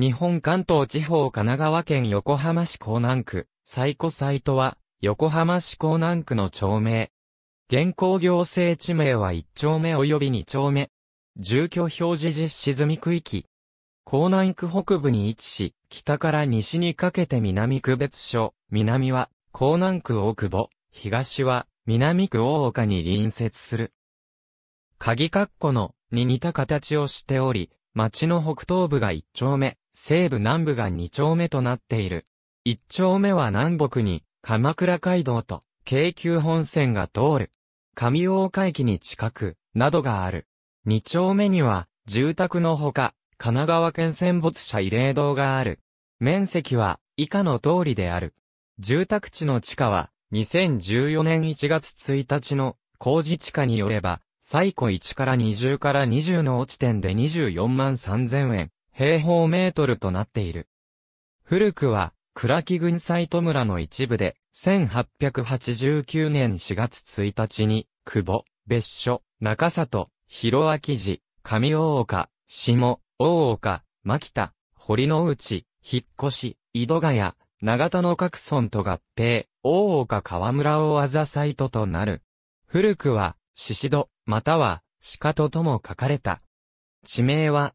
日本関東地方神奈川県横浜市港南区、最古サイトは、横浜市港南区の町名。現行行政地名は1丁目及び2丁目。住居表示実施済み区域。港南区北部に位置し、北から西にかけて南区別所、南は港南区大久保、東は南区大岡に隣接する。鍵括弧のに似た形をしており、町の北東部が1丁目、西部南部が2丁目となっている。1丁目は南北に、鎌倉街道と、京急本線が通る。上大岡駅に近く、などがある。2丁目には、住宅のほか、神奈川県戦没者慰霊堂がある。面積は、以下の通りである。住宅地の地下は、2014年1月1日の工事地価によれば、最古1から20から20の落ち点で24万3000円。平方メートルとなっている。古くは、倉木郡斎戸村の一部で、1889年4月1日に、久保、別所、中里、広明寺、上大岡、下、大岡、牧田、堀之内、引越、井戸ヶ谷、長田の各村と合併、大岡川村をあざサイトとなる。古くは、宍戸、または、鹿ととも書かれた。地名は、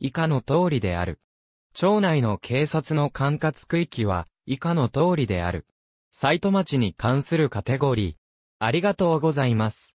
以下の通りである。町内の警察の管轄区域は、以下の通りである。サイト町に関するカテゴリー。ありがとうございます。